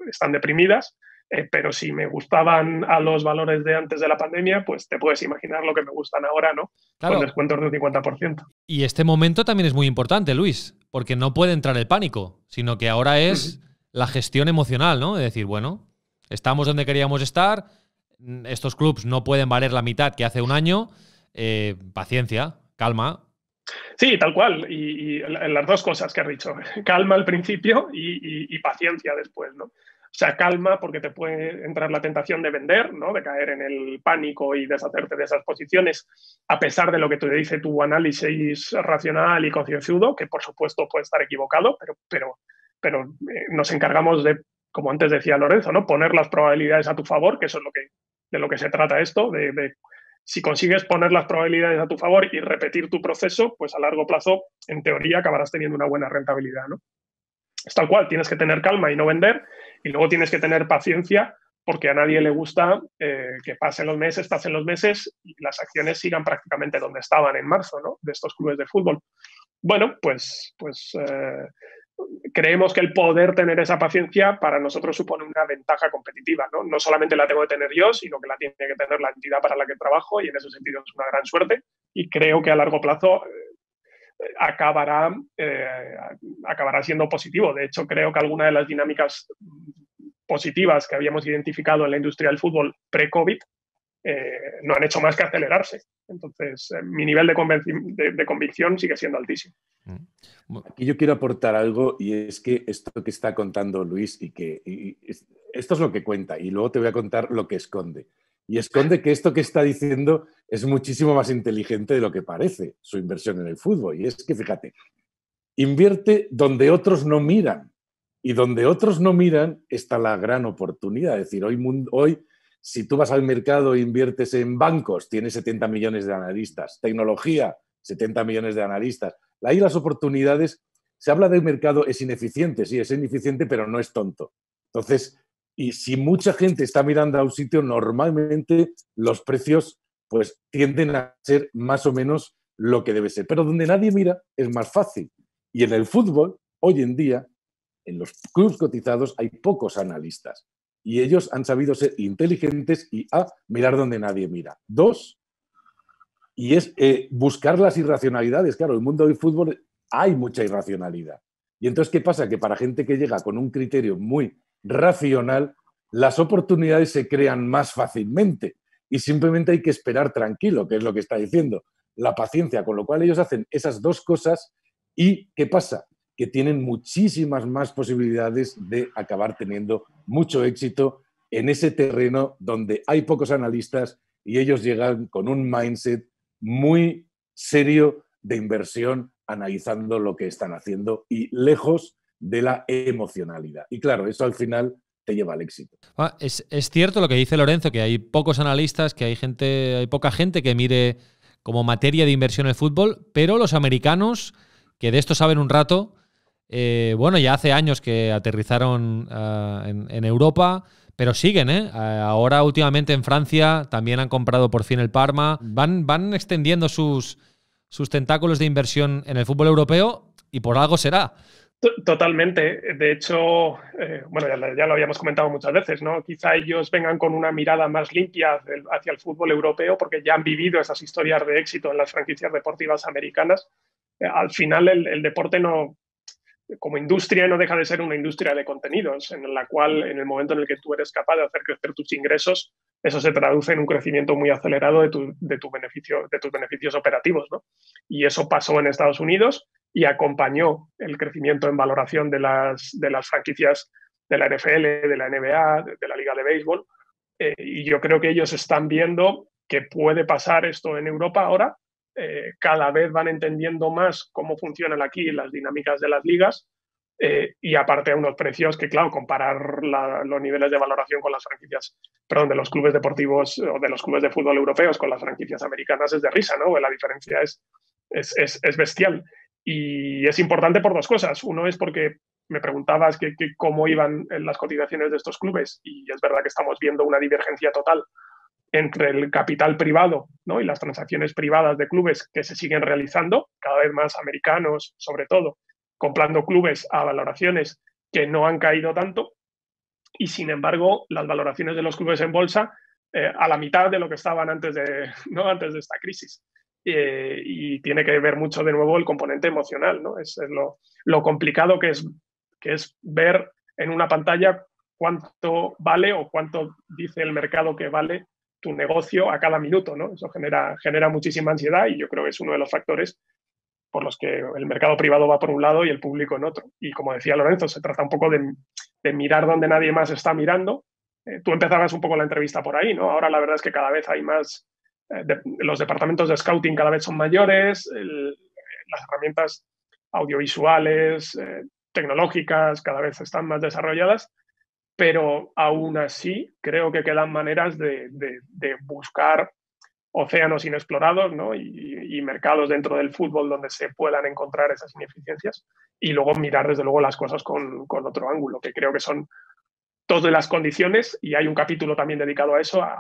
están deprimidas, eh, pero si me gustaban a los valores de antes de la pandemia, pues te puedes imaginar lo que me gustan ahora, ¿no? Con descuentos de un 50%. Y este momento también es muy importante, Luis, porque no puede entrar el pánico, sino que ahora es la gestión emocional, ¿no? Es decir, bueno, estamos donde queríamos estar, estos clubs no pueden valer la mitad que hace un año, eh, paciencia, calma, Sí, tal cual. Y, las dos cosas que has dicho. Calma al principio y paciencia después, ¿no? O sea, calma porque te puede entrar la tentación de vender, ¿no? de caer en el pánico y deshacerte de esas posiciones, a pesar de lo que te dice tu análisis racional y concienzudo, que por supuesto puede estar equivocado, pero, pero, pero eh, nos encargamos de, como antes decía Lorenzo, ¿no? poner las probabilidades a tu favor, que eso es lo que, de lo que se trata esto, de, si consigues poner las probabilidades a tu favor y repetir tu proceso, pues a largo plazo, en teoría, acabarás teniendo una buena rentabilidad. ¿no? Es tal cual, tienes que tener calma y no vender, y luego tienes que tener paciencia porque a nadie le gusta eh, que pasen los meses, pasen los meses y las acciones sigan prácticamente donde estaban en marzo, ¿no? De estos clubes de fútbol. Bueno, pues, pues eh, creemos que el poder tener esa paciencia para nosotros supone una ventaja competitiva, ¿no? No solamente la tengo que tener yo, sino que la tiene que tener la entidad para la que trabajo y en ese sentido es una gran suerte y creo que a largo plazo eh, acabará, eh, acabará siendo positivo. De hecho, creo que alguna de las dinámicas positivas que habíamos identificado en la industria del fútbol pre-COVID eh, no han hecho más que acelerarse. Entonces, eh, mi nivel de, convicción sigue siendo altísimo. Mm. Aquí yo quiero aportar algo y es que esto que está contando Luis y que esto es lo que cuenta y luego te voy a contar lo que esconde y esconde que esto que está diciendo es muchísimo más inteligente de lo que parece su inversión en el fútbol. Y es que, fíjate, invierte donde otros no miran. Y donde otros no miran está la gran oportunidad. Es decir, hoy, hoy si tú vas al mercado e inviertes en bancos, tienes 70 millones de analistas. Tecnología, 70 millones de analistas. Ahí las oportunidades, se habla del mercado, es ineficiente, sí, es ineficiente, pero no es tonto. Entonces, y si mucha gente está mirando a un sitio, normalmente los precios pues tienden a ser más o menos lo que debe ser. Pero donde nadie mira es más fácil. Y en el fútbol, hoy en día, en los clubes cotizados hay pocos analistas. Y ellos han sabido ser inteligentes y A, ah, mirar donde nadie mira. Dos, y es eh, buscar las irracionalidades. Claro, en el mundo del fútbol hay mucha irracionalidad. Y entonces, ¿qué pasa? Que para gente que llega con un criterio muy racional, las oportunidades se crean más fácilmente y simplemente hay que esperar tranquilo, que es lo que está diciendo, la paciencia, con lo cual ellos hacen esas dos cosas y ¿qué pasa? Que tienen muchísimas más posibilidades de acabar teniendo mucho éxito en ese terreno donde hay pocos analistas y ellos llegan con un mindset muy serio de inversión analizando lo que están haciendo y lejos de la emocionalidad. Y claro, eso al final te lleva al éxito. Ah, es, cierto lo que dice Lorenzo, que hay pocos analistas, que hay gente, hay poca gente que mire como materia de inversión el fútbol, pero los americanos, que de esto saben un rato, eh, bueno, ya hace años que aterrizaron ah, en, Europa, pero siguen, ¿eh? Ah, ahora últimamente en Francia también han comprado por fin el Parma, van, van extendiendo sus, sus tentáculos de inversión en el fútbol europeo y por algo será. Totalmente. De hecho, eh, bueno, ya, lo habíamos comentado muchas veces, ¿no? Quizá ellos vengan con una mirada más limpia hacia el, fútbol europeo porque ya han vivido esas historias de éxito en las franquicias deportivas americanas. Eh, al final, el, deporte no, como industria, no deja de ser una industria de contenidos en la cual, en el momento en el que tú eres capaz de hacer crecer tus ingresos, eso se traduce en un crecimiento muy acelerado de, tu, beneficio, de tus beneficios operativos, ¿no? Y eso pasó en Estados Unidos y acompañó el crecimiento en valoración de las, de las franquicias de la NFL, de la NBA, de, la Liga de Béisbol. Eh, y yo creo que ellos están viendo que puede pasar esto en Europa ahora. Eh, cada vez van entendiendo más cómo funcionan aquí las dinámicas de las ligas eh, y aparte a unos precios que, claro, comparar los niveles de valoración con las franquicias, perdón, de los clubes deportivos o de los clubes de fútbol europeos con las franquicias americanas es de risa, ¿no? La diferencia es, es, es, es bestial. Y es importante por dos cosas. Uno es porque me preguntabas qué cómo iban las cotizaciones de estos clubes y es verdad que estamos viendo una divergencia total entre el capital privado y las transacciones privadas de clubes que se siguen realizando, cada vez más americanos sobre todo, comprando clubes a valoraciones que no han caído tanto y sin embargo las valoraciones de los clubes en bolsa eh, a la mitad de lo que estaban antes de, antes de esta crisis. Eh, y tiene que ver mucho de nuevo el componente emocional, ¿no? Es, lo, complicado que es, que es ver en una pantalla cuánto vale o cuánto dice el mercado que vale tu negocio a cada minuto, ¿no? Eso genera, genera muchísima ansiedad y yo creo que es uno de los factores por los que el mercado privado va por un lado y el público en otro. Y como decía Lorenzo, se trata un poco de, mirar donde nadie más está mirando. Eh, tú empezabas un poco la entrevista por ahí, ¿no? Ahora la verdad es que cada vez hay más eh, los departamentos de scouting cada vez son mayores, las herramientas audiovisuales, eh, tecnológicas cada vez están más desarrolladas, pero aún así creo que quedan maneras de, buscar océanos inexplorados ¿no? y, mercados dentro del fútbol donde se puedan encontrar esas ineficiencias y luego mirar desde luego las cosas con, otro ángulo, que creo que son todas las condiciones y hay un capítulo también dedicado a eso, a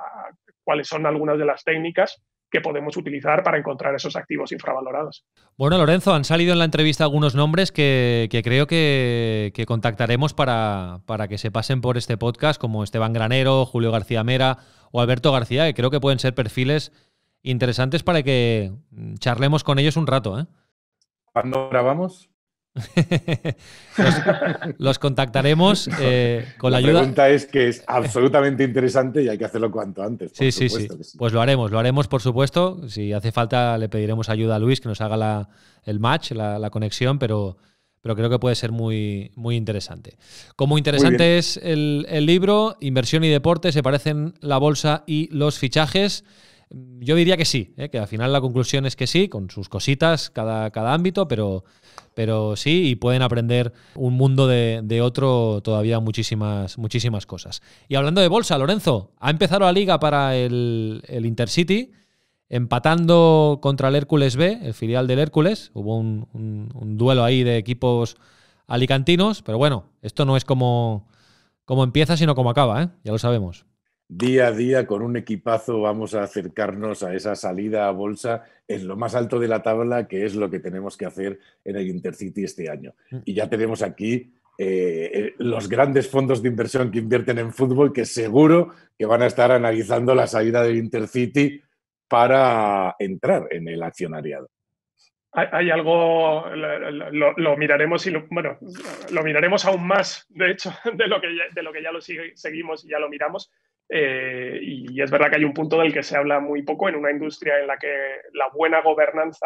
cuáles son algunas de las técnicas que podemos utilizar para encontrar esos activos infravalorados. Bueno, Lorenzo, han salido en la entrevista algunos nombres que, creo que, contactaremos para, para, que se pasen por este podcast, como Esteban Granero, Julio García Mera o Alberto García, que creo que pueden ser perfiles interesantes para que charlemos con ellos un rato. ¿eh? ¿Cuándo grabamos? los, contactaremos eh, con la, ayuda. La pregunta es que es absolutamente interesante y hay que hacerlo cuanto antes. sí, sí, sí, Pues lo haremos, lo haremos, por supuesto. Si hace falta, le pediremos ayuda a Luis que nos haga el match, la, conexión, pero, creo que puede ser muy, interesante. Como interesante es el libro, Inversión y Deporte, se parecen la bolsa y los fichajes. Mm, yo diría que sí, ¿eh? que al final la conclusión es que sí, con sus cositas, cada, cada ámbito, pero, pero sí, y pueden aprender un mundo de, otro todavía muchísimas, muchísimas cosas. Y hablando de bolsa, Lorenzo, ha empezado la liga para el, Intercity, empatando contra el Hércules B, el filial del Hércules. Hubo un, duelo ahí de equipos alicantinos, pero bueno, esto no es como, como empieza, sino como acaba, ¿eh? ya lo sabemos día a día con un equipazo vamos a acercarnos a esa salida a bolsa en lo más alto de la tabla, que es lo que tenemos que hacer en el Intercity este año. Mm. Y ya tenemos aquí eh, eh, los grandes fondos de inversión que invierten en fútbol, que seguro que van a estar analizando la salida del Intercity para entrar en el accionariado. Hay, algo, lo, miraremos y lo, bueno, lo miraremos aún más, de hecho, de lo que ya, de lo, que ya lo seguimos y ya lo miramos, eh, y es verdad que hay un punto del que se habla muy poco en una industria en la que la buena gobernanza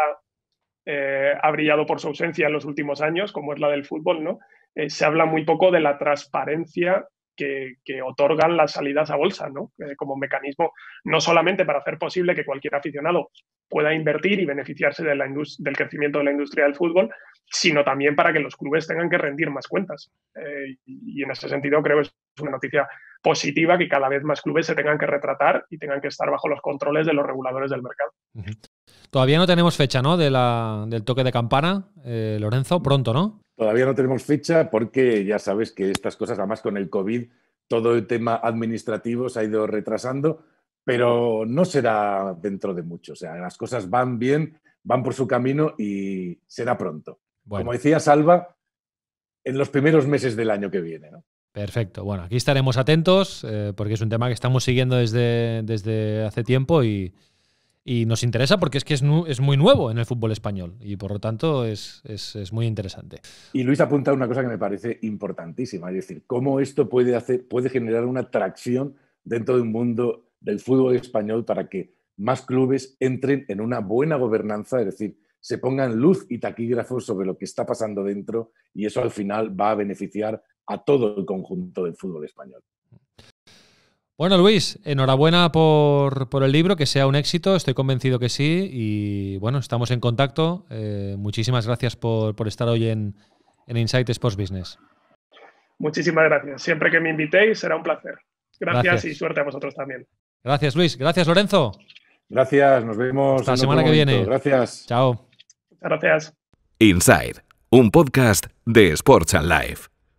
eh, ha brillado por su ausencia en los últimos años, como es la del fútbol, ¿no? Eh, se habla muy poco de la transparencia que, otorgan las salidas a bolsa, ¿no? como mecanismo, no solamente para hacer posible que cualquier aficionado pueda invertir y beneficiarse de del crecimiento de la industria del fútbol, sino también para que los clubes tengan que rendir más cuentas. y en ese sentido creo que es una noticia positiva que cada vez más clubes se tengan que retratar y tengan que estar bajo los controles de los reguladores del mercado. Todavía no tenemos fecha, ¿no? De del toque de campana, eh, Lorenzo, pronto, ¿no? Todavía no tenemos fecha porque ya sabes que estas cosas, además con el COVID, todo el tema administrativo se ha ido retrasando, pero no será dentro de mucho. O sea, las cosas van bien, van por su camino y será pronto. Como decía Salva, en los primeros meses del año que viene. ¿no? Perfecto. Bueno, aquí estaremos atentos eh, porque es un tema que estamos siguiendo desde, desde hace tiempo y, nos interesa porque es que es, muy nuevo en el fútbol español y por lo tanto es, muy interesante. Y Luis apunta una cosa que me parece importantísima, es decir, cómo esto puede, hacer, puede generar una atracción dentro de un mundo del fútbol español para que más clubes entren en una buena gobernanza, es decir, se pongan luz y taquígrafos sobre lo que está pasando dentro y eso al final va a beneficiar a todo el conjunto del fútbol español. Bueno, Luis, enhorabuena por, el libro, que sea un éxito, estoy convencido que sí. Y bueno, estamos en contacto. Eh, muchísimas gracias por, estar hoy en, en Insight Sports Business. Muchísimas gracias. Siempre que me invitéis será un placer. Gracias, y suerte a vosotros también. Gracias, Luis. Gracias, Lorenzo. Gracias, nos vemos. la semana que viene. Gracias. Chao. gracias. Inside, un podcast de Sports and Life.